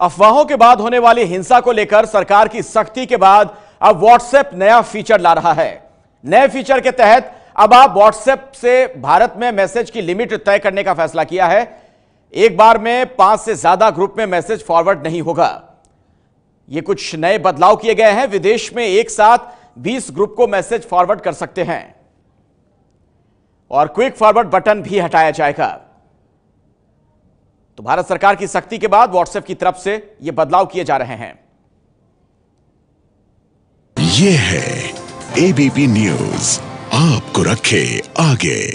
अफवाहों के बाद होने वाली हिंसा को लेकर सरकार की सख्ती के बाद अब व्हाट्सएप नया फीचर ला रहा है नए फीचर के तहत अब आप व्हाट्सएप से भारत में मैसेज की लिमिट तय करने का फैसला किया है एक बार में पांच से ज्यादा ग्रुप में मैसेज फॉरवर्ड नहीं होगा ये कुछ नए बदलाव किए गए हैं विदेश में एक साथ 20 ग्रुप को मैसेज फॉरवर्ड कर सकते हैं और क्विक फॉरवर्ड बटन भी हटाया जाएगा तो भारत सरकार की सख्ती के बाद व्हाट्सएप की तरफ से ये बदलाव किए जा रहे हैं ये है एबीपी न्यूज आपको रखे आगे